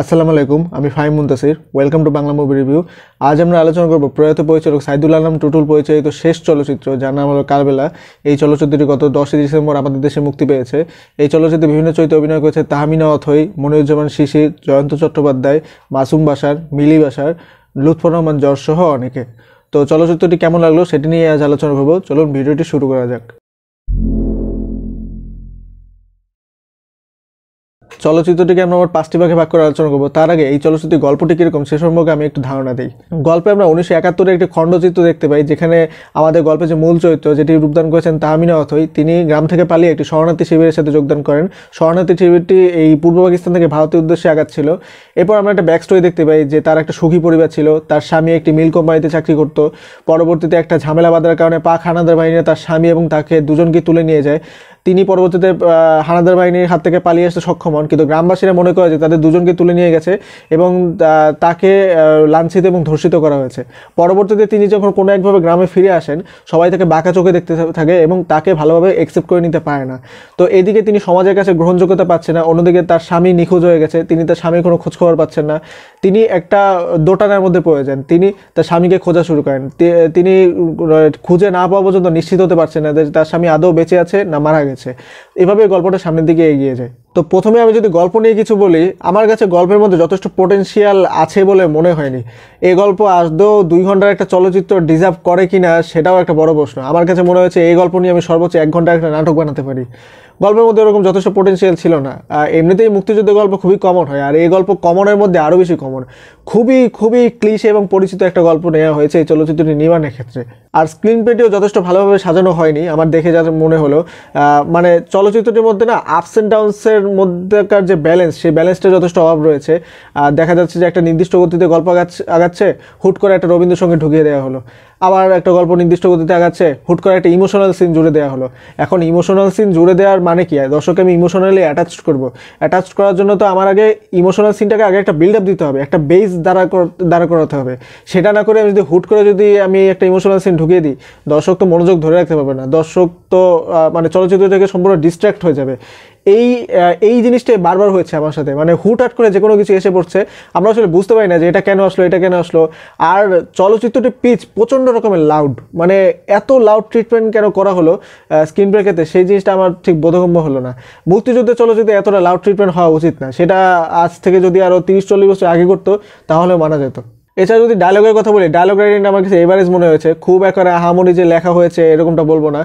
আসসালামু আলাইকুম আমি Fai Muntasir welcome to Bangla movie review আজ আমরা আলোচনা করব প্রয়াত পরিচালক সাইদুল আলম টুটুল পরিচালিত শেষ চলচ্চিত্র যার নাম হলো কালবেলা এই চলচ্চিত্রটি গত দশই ডিসেম্বর আমাদের দেশে মুক্তি পেয়েছে এই চলচ্চিত্রে বিভিন্ন চরিত্রে অভিনয় করেছে তাহমিনা অথই মনিরুজ্জামান শিশির জয়ন্ত চট্টোপাধ্যায় মাসুম বাসার মিলি বাসার লুৎফর রহমান জ্বর সহ অনেকে তো চলচ্চিত্রটি কেমন লাগলো সেটি নিয়ে আজ আলোচনা করবো চলুন ভিডিওটি শুরু করা যাক চলচ্চিত্রটিকে আমরা আমার পাঁচটি ভাগে ভাগ করে আলোচনা করবো তার আগে এই চলচ্চিত্রের গল্পটি কীরকম সে সম্পর্কে আমি একটু ধারণা দিই গল্পে আমরা উনিশশো একাত্তরে একটি খণ্ডচিত্র দেখতে পাই যেখানে আমাদের গল্পে যে মূল চরিত্র যেটি রূপদান করেছেন তাহমিনা অথই তিনি গ্রাম থেকে পালিয়ে একটি শরণার্থী শিবিরের সাথে যোগদান করেন শরণার্থী শিবিরটি এই পূর্ব পাকিস্তান থেকে ভারতের উদ্দেশ্যে আগাচ্ছিল এরপর আমরা একটা ব্যাক স্টোরি দেখতে পাই যে তার একটা সুখী পরিবার ছিল তার স্বামী একটি মিল কোম্পানিতে চাকরি করত পরবর্তীতে একটা ঝামেলা বাঁধার কারণে পাক হানাদার বাহিনীরা তার স্বামী এবং তাকে দুজনকে তুলে নিয়ে যায় তিনি পরবর্তীতে হানাদার বাহিনীর হাত থেকে পালিয়ে আসতে সক্ষম হন কিন্তু গ্রামবাসীরা মনে করে যে তাদের দুজনকে তুলে নিয়ে গেছে এবং তাকে লাঞ্ছিত এবং ধর্ষিত করা হয়েছে পরবর্তীতে তিনি যখন কোনো একভাবে গ্রামে ফিরে আসেন সবাই তাকে বাঁকা চোখে দেখতে থাকে এবং তাকে ভালোভাবে অ্যাকসেপ্ট করে নিতে পারে না তো এদিকে তিনি সমাজের কাছে গ্রহণযোগ্যতা পাচ্ছে না অন্যদিকে তার স্বামী নিখোঁজ হয়ে গেছে তিনি তার স্বামীর কোনো খোঁজখবর পাচ্ছেন না তিনি একটা দোটানার মধ্যে পড়ে যান তিনি তার স্বামীকে খোঁজা শুরু করেন তিনি খুঁজে না পাওয়া পর্যন্ত নিশ্চিত হতে পারছেন না যে তার স্বামী আদৌ বেঁচে আছে না মারা গেছে এভাবে গল্পটা সামনের দিকে এগিয়ে যায় তো প্রথমে আমি যদি গল্প নিয়ে কিছু বলি আমার কাছে গল্পের মধ্যে যথেষ্ট পোটেন্সিয়াল আছে বলে মনে হয়নি এই গল্প আদৌ দুই ঘন্টার একটা চলচ্চিত্র ডিজার্ভ করে কি না সেটাও একটা বড় প্রশ্ন আমার কাছে মনে হয়েছে এই গল্প নিয়ে আমি সর্বোচ্চ এক ঘন্টা একটা নাটক বানাতে পারি গল্পের মধ্যে এরকম যথেষ্ট পোটেন্সিয়াল ছিল না এমনিতেই মুক্তিযুদ্ধের গল্প খুবই কমন হয় আর এই গল্প কমনের মধ্যে আরও বেশি কমন খুবই খুবই ক্লিশে এবং পরিচিত একটা গল্প নেওয়া হয়েছে এই চলচ্চিত্রটি নির্মাণের ক্ষেত্রে আর স্ক্রিন প্লেটিও যথেষ্ট ভালোভাবে সাজানো হয়নি আমার দেখে যা মনে হলো মানে চলচ্চিত্রটির মধ্যে না আপস অ্যান্ড ডাউনসের মধ্যেকার যে ব্যালেন্স সেই ব্যালেন্সটা যথেষ্ট অভাব রয়েছে আর দেখা যাচ্ছে যে একটা নির্দিষ্ট গতিতে গল্প আগাচ্ছে হুট করে একটা রবীন্দ্রসঙ্গীত ঢুকিয়ে দেওয়া হলো আবার একটা গল্প নির্দিষ্ট গতিতে আগাচ্ছে হুট করে একটা ইমোশনাল সিন জুড়ে দেওয়া হলো এখন ইমোশনাল সিন জুড়ে দেওয়ার মানে কি দর্শককে আমি ইমোশনালি অ্যাটাচড করবো অ্যাটাচড করার জন্য তো আমার আগে ইমোশনাল সিনটাকে আগে একটা বিল্ড আপ দিতে হবে একটা বেস দ্বারা দ্বারা করাতে হবে সেটা না করে আমি যদি হুট করে যদি আমি একটা ইমোশনাল সিন ঢুকিয়ে দিই দর্শক তো মনোযোগ ধরে রাখতে পারবে না দর্শক তো মানে চলচ্চিত্র থেকে সম্পূর্ণ ডিস্ট্র্যাক্ট হয়ে যাবে এই এই জিনিসটাই বারবার হয়েছে আমার সাথে মানে হুটহাট করে যে কোনো কিছু এসে পড়ছে আমরা আসলে বুঝতে পারি না যে এটা কেন আসলো এটা কেন আসলো আর চলচ্চিত্রটির পিচ প্রচণ্ড রকমের লাউড মানে এত লাউড ট্রিটমেন্ট কেন করা হলো স্ক্রিন ব্রেকেতে সেই জিনিসটা আমার ঠিক বোধগম্য হলো না মুক্তিযুদ্ধের চলচ্চিত্রে এতটা লাউড ট্রিটমেন্ট হওয়া উচিত না সেটা আজ থেকে যদি আরও তিরিশ চল্লিশ বছর আগে করতো তাহলে মানা যেত এছাড়া যদি ডায়লগের কথা বলি ডায়লগ রাইটিংটা আমার কাছে এভারেজ মনে হয়েছে খুব একবারে আহামরি যে লেখা হয়েছে এরকমটা বলবো না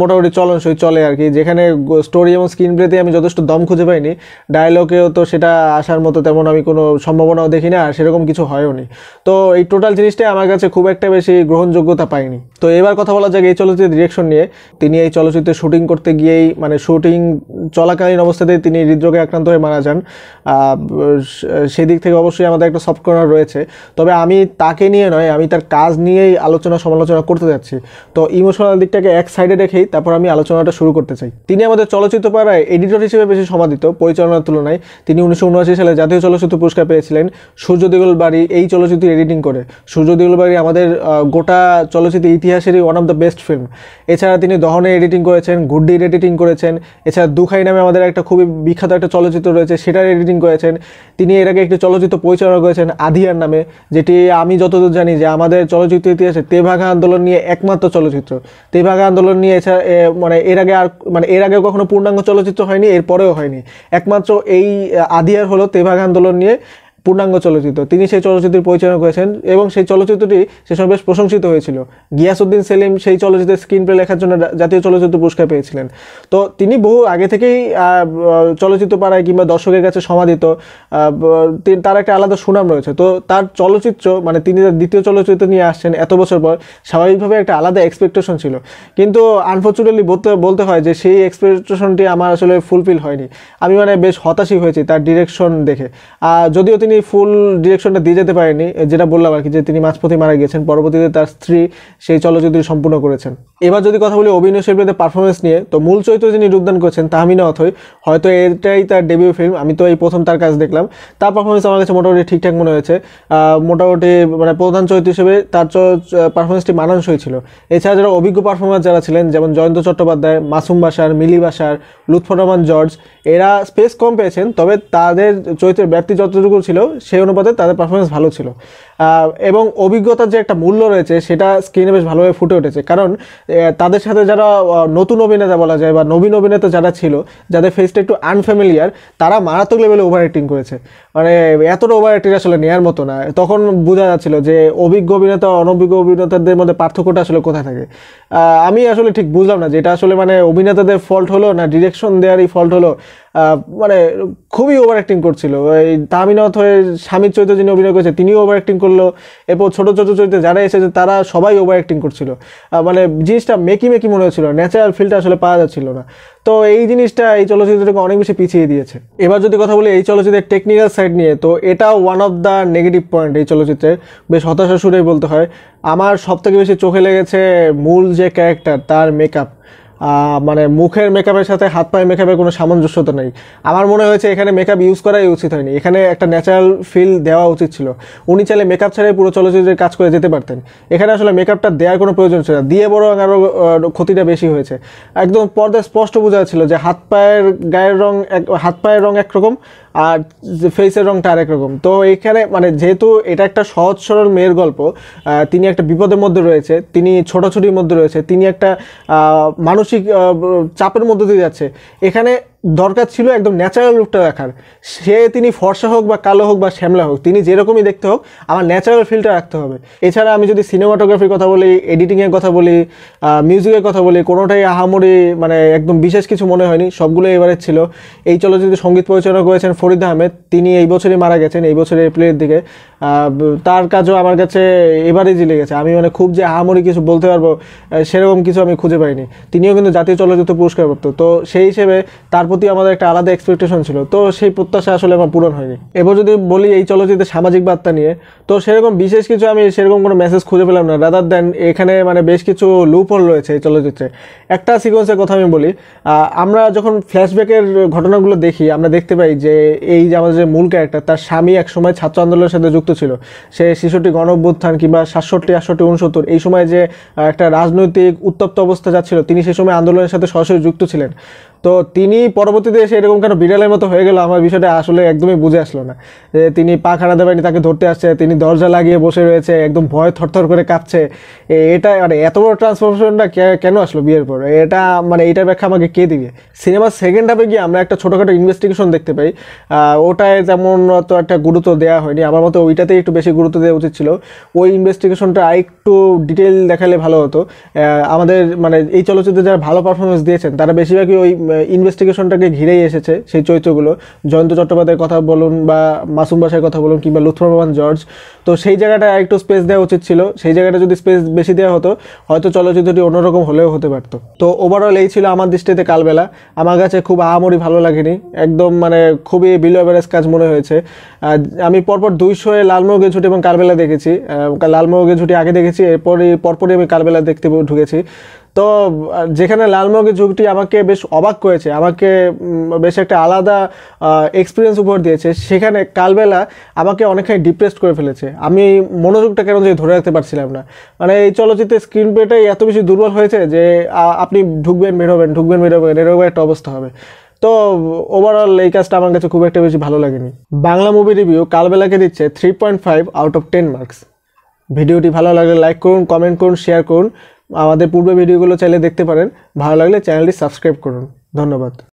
মোটামুটি চলনসই চলে আর কি যেখানে স্টোরি এবং স্ক্রিন প্লেতে আমি যথেষ্ট দম খুঁজে পাইনি ডায়লগেও তো সেটা আসার মতো তেমন আমি কোনো সম্ভাবনাও দেখি না আর সেরকম কিছু হয়ও নি তো এই টোটাল জিনিসটাই আমার কাছে খুব একটা বেশি গ্রহণযোগ্যতা পাইনি তো এবার কথা বলা যাক এই চলচ্চিত্রের ডিরেকশন নিয়ে তিনি এই চলচ্চিত্রে শুটিং করতে গিয়েই মানে শুটিং চলাকালীন অবস্থাতেই তিনি হৃদরোগে আক্রান্ত হয়ে মারা যান সেদিক থেকে অবশ্যই আমাদের একটা সফট কর্নার রয়েছে তবে আমি তাকে নিয়ে নয় আমি তার কাজ নিয়েই আলোচনা সমালোচনা করতে যাচ্ছি তো ইমোশনাল দিকটাকে এক সাইডে রেখেই তারপর আমি আলোচনাটা শুরু করতে চাই তিনি আমাদের চলচ্চিত্র পাড়ায় এডিটর হিসেবে বেশি সমাদিত পরিচালনার তুলনায় তিনি উনিশশো সালে জাতীয় চলচ্চিত্র পুরস্কার পেয়েছিলেন সূর্য বাড়ি এই চলচ্চিত্র এডিটিং করে সূর্য বাড়ি আমাদের গোটা চলচ্চিত্র ইতিহাসেরই one of the best film এছাড়া তিনি দহনে এডিটিং করেছেন গুড্ডির এডিটিং করেছেন এছাড়া দুখাই নামে আমাদের একটা খুবই বিখ্যাত একটা চলচ্চিত্র রয়েছে সেটার এডিটিং করেছেন তিনি এর আগে একটি চলচ্চিত্র পরিচালনা করেছেন আধিয়ার নামে যেটি আমি যতদূর জানি যে আমাদের চলচ্চিত্র ইতিহাসে তেভাগা আন্দোলন নিয়ে একমাত্র চলচ্চিত্র তেভাগা আন্দোলন নিয়ে এছাড়া মানে এর আগে আর মানে এর আগে কখনো পূর্ণাঙ্গ চলচ্চিত্র হয়নি এরপরেও হয়নি একমাত্র এই আদিয়ার হলো তেভাগা আন্দোলন নিয়ে পূর্ণাঙ্গ চলচ্চিত্র তিনি সেই চলচ্চিত্র পরিচালনা করেছেন এবং সেই চলচ্চিত্রটি সে সময় বেশ প্রশংসিত হয়েছিল গিয়াসুদ্দিন সেলিম সেই চলচ্চিত্রের স্ক্রিন প্লে লেখার জন্য জাতীয় চলচ্চিত্র পুরস্কার পেয়েছিলেন তো তিনি বহু আগে থেকেই চলচ্চিত্র পাড়ায় কিংবা দর্শকের কাছে সমাদিত তার একটা আলাদা সুনাম রয়েছে তো তার চলচ্চিত্র মানে তিনি তার দ্বিতীয় চলচ্চিত্র নিয়ে আসছেন এত বছর পর স্বাভাবিকভাবে একটা আলাদা এক্সপেকটেশন ছিল কিন্তু আনফর্চুনেটলি বলতে বলতে হয় যে সেই এক্সপেকটেশনটি আমার আসলে ফুলফিল হয়নি আমি মানে বেশ হতাশই হয়েছি তার ডিরেকশন দেখে যদিও তিনি তিনি ফুল ডিরেকশনটা দিয়ে যেতে পারেনি যেটা বললাম আর কি যে তিনি মাঝপথে মারা গিয়েছেন পরবর্তীতে তার স্ত্রী সেই চলচ্চিত্রটি সম্পূর্ণ করেছেন এবার যদি কথা বলি অভিনয় শিল্পীদের পারফরমেন্স নিয়ে তো মূল চরিত্র যিনি যোগদান করেছেন তাহমিনা অথই হয়তো এটাই তার ডেবিউ ফিল্ম আমি তো এই প্রথম তার কাজ দেখলাম তার পারফরমেন্স আমার কাছে মোটামুটি ঠিকঠাক মনে হয়েছে মোটামুটি মানে প্রধান চরিত্র হিসেবে তার পারফরমেন্সটি মানানসই ছিল এছাড়া যারা অভিজ্ঞ পারফরমার যারা ছিলেন যেমন জয়ন্ত চট্টোপাধ্যায় মাসুম বাসার মিলি বাসার লুৎফর রহমান জর্জ এরা স্পেস কম পেয়েছেন তবে তাদের চরিত্রের ব্যক্তি যতটুকু ছিল সেই অনুপাতে তাদের পারফরমেন্স ভালো ছিল এবং অভিজ্ঞতার যে একটা মূল্য রয়েছে সেটা স্ক্রিনে বেশ ভালোভাবে ফুটে উঠেছে কারণ তাদের সাথে যারা নতুন অভিনেতা বলা যায় বা নবীন অভিনেতা যারা ছিল যাদের ফেসটা একটু আনফ্যামিলিয়ার তারা মারাত্মক লেভেলে ওভার অ্যাক্টিং করেছে মানে এতটা ওভার অ্যাক্টিং আসলে নেওয়ার মতো না তখন বোঝা যাচ্ছিল যে অভিজ্ঞ অভিনেতা অনভিজ্ঞ অভিনেতাদের মধ্যে পার্থক্যটা আসলে কোথায় থাকে আমি আসলে ঠিক বুঝলাম না যে এটা আসলে মানে অভিনেতাদের ফল্ট হলো না ডিরেকশন দেওয়ারই ফল্ট হলো মানে খুবই ওভার অ্যাক্টিং করছিল এই তামিনাথ হয়ে স্বামীর চৈত্র যিনি অভিনয় করেছে তিনিও ওভার অ্যাক্টিং করলো এরপর ছোটো ছোটো চরিত্রে যারা এসেছে তারা সবাই ওভার অ্যাক্টিং করছিল মানে জিনিসটা মেকি মেকি মনে হচ্ছিলো ন্যাচারাল ফিলটা আসলে পাওয়া যাচ্ছিল না তো এই জিনিসটা এই চলচ্চিত্রটাকে অনেক বেশি পিছিয়ে দিয়েছে এবার যদি কথা বলি এই চলচ্চিত্রের টেকনিক্যাল সাইড নিয়ে তো এটা one of the negative point এই চলচ্চিত্রে বেশ হতাশা সুরেই বলতে হয় আমার সবথেকে বেশি চোখে লেগেছে মূল যে ক্যারেক্টার তার মেকআপ মানে মুখের মেকআপের সাথে হাত পায়ের মেকআপের কোনো সামঞ্জস্যতা নেই আমার মনে হয়েছে এখানে মেকআপ ইউজ করাই উচিত হয়নি এখানে একটা ন্যাচারাল ফিল দেওয়া উচিত ছিল উনি চাইলে মেকআপ ছাড়াই পুরো চলচ্চিত্রের কাজ করে যেতে পারতেন এখানে আসলে মেকআপটা দেওয়ার কোনো প্রয়োজন ছিল না দিয়ে বড় আরও ক্ষতিটা বেশি হয়েছে একদম পর্দায় স্পষ্ট বোঝা ছিল যে হাত পায়ের গায়ের রং এক হাত পায়ের রং একরকম আর ফেসের রংটা আরেক রকম তো এখানে মানে যেহেতু এটা একটা সহজ সরল মেয়ের গল্প তিনি একটা বিপদের মধ্যে রয়েছে তিনি ছোটাছুটির মধ্যে রয়েছে তিনি একটা মানসিক চাপের মধ্যে দিয়ে যাচ্ছে এখানে দরকার ছিল একদম ন্যাচারাল রূপটা রাখার সে তিনি ফর্সা হোক বা কালো হোক বা শ্যামলা হোক তিনি যেরকমই দেখতে হোক আমার ন্যাচারাল ফিলটা রাখতে হবে এছাড়া আমি যদি সিনেমাটোগ্রাফির কথা বলি এডিটিংয়ের কথা বলি মিউজিকের কথা বলি কোনোটাই আহামরি মানে একদম বিশেষ কিছু মনে হয়নি সবগুলো এবারে ছিল এই চলচ্চিত্রে সঙ্গীত পরিচালনা করেছেন ফরিদ আহমেদ তিনি এই বছরই মারা গেছেন এই বছরের এপ্রিলের দিকে তার কাজও আমার কাছে এবারেই লেগেছে আমি মানে খুব যে আহামরি কিছু বলতে পারবো সেরকম কিছু আমি খুঁজে পাইনি তিনিও কিন্তু জাতীয় চলচ্চিত্র পুরস্কার পুরস্কারপ্রাপ্ত তো সেই হিসেবে তার প্রতি আমাদের একটা আলাদা এক্সপেকটেশন ছিল তো সেই প্রত্যাশা আসলে আমার পূরণ হয়নি এবার যদি বলি এই চলচ্চিত্রের সামাজিক বার্তা নিয়ে তো সেরকম বিশেষ কিছু আমি সেরকম কোনো মেসেজ খুঁজে পেলাম না রাদার দেন এখানে মানে বেশ কিছু লুপহোল রয়েছে এই চলচ্চিত্রে একটা সিকোয়েন্সের কথা আমি বলি আমরা যখন ফ্ল্যাশব্যাকের ঘটনাগুলো দেখি আমরা দেখতে পাই যে এই আমাদের যে মূল ক্যারেক্টার তার স্বামী একসময় ছাত্র আন্দোলনের সাথে যুক্ত ছিল সে শিশুটি গণভ্যুত্থান কিংবা সাতষট্টি আটষট্টি উনসত্তর এই সময় যে একটা রাজনৈতিক উত্তপ্ত অবস্থা যাচ্ছিল তিনি সেই সময় আন্দোলনের সাথে সরাসরি যুক্ত ছিলেন তো তিনি পরবর্তীতে এসে এরকম কেন বিড়ালের মতো হয়ে গেল আমার বিষয়টা আসলে একদমই বুঝে আসলো না যে তিনি পা খাড়া দেবেনি তাকে ধরতে আসছে তিনি দরজা লাগিয়ে বসে রয়েছে একদম ভয় থরথর করে কাঁপছে এটা মানে এত বড় ট্রান্সফরমেশনটা কেন আসলো বিয়ের পর এটা মানে এইটার ব্যাখ্যা আমাকে কে দিবে সিনেমার সেকেন্ড হাফে গিয়ে আমরা একটা ছোটোখাটো ইনভেস্টিগেশন দেখতে পাই ওটায় যেমন তো একটা গুরুত্ব দেওয়া হয়নি আমার মতো ওইটাতেই একটু বেশি গুরুত্ব দেওয়া উচিত ছিল ওই ইনভেস্টিগেশনটা একটু ডিটেল দেখালে ভালো হতো আমাদের মানে এই চলচ্চিত্রে যারা ভালো পারফরমেন্স দিয়েছেন তারা বেশিরভাগই ওই ইনভেস্টিগেশনটাকে ঘিরেই এসেছে সেই চরিত্রগুলো জয়ন্ত চট্টোপাধ্যায়ের কথা বলুন বা মাসুম বাসার কথা বলুন কিংবা লুৎফর রহমান জর্জ তো সেই জায়গাটা একটু স্পেস দেওয়া উচিত ছিল সেই জায়গাটা যদি স্পেস বেশি দেওয়া হতো হয়তো চলচ্চিত্রটি অন্যরকম হলেও হতে পারতো তো ওভারঅল এই ছিল আমার দৃষ্টিতে কালবেলা আমার কাছে খুব আহামরি ভালো লাগেনি একদম মানে খুবই বিলো অ্যাভারেজ কাজ মনে হয়েছে আমি পরপর দুইশোয়ে লালমোহগের ঝুটি এবং কালবেলা দেখেছি লালমোহগের ঝুটি আগে দেখেছি এরপরই পরপরই আমি কালবেলা দেখতে ঢুকেছি তো যেখানে লালমগে যুগটি আমাকে বেশ অবাক করেছে আমাকে বেশ একটা আলাদা এক্সপিরিয়েন্স উপর দিয়েছে সেখানে কালবেলা আমাকে অনেকখানি ডিপ্রেসড করে ফেলেছে আমি মনোযোগটা কেন যে ধরে রাখতে পারছিলাম না মানে এই চলচ্চিত্রের স্ক্রিন প্লেটাই এত বেশি দুর্বল হয়েছে যে আপনি ঢুকবেন বেরোবেন ঢুকবেন বেরোবেন এরকম একটা অবস্থা হবে তো ওভারঅল এই কাজটা আমার কাছে খুব একটা বেশি ভালো লাগেনি বাংলা মুভি রিভিউ কালবেলাকে দিচ্ছে three point five out of ten marks ভিডিওটি ভালো লাগলে লাইক করুন কমেন্ট করুন শেয়ার করুন আমাদের পূর্বে ভিডিওগুলো চাইলে দেখতে পারেন ভালো লাগলে চ্যানেলটি সাবস্ক্রাইব করুন ধন্যবাদ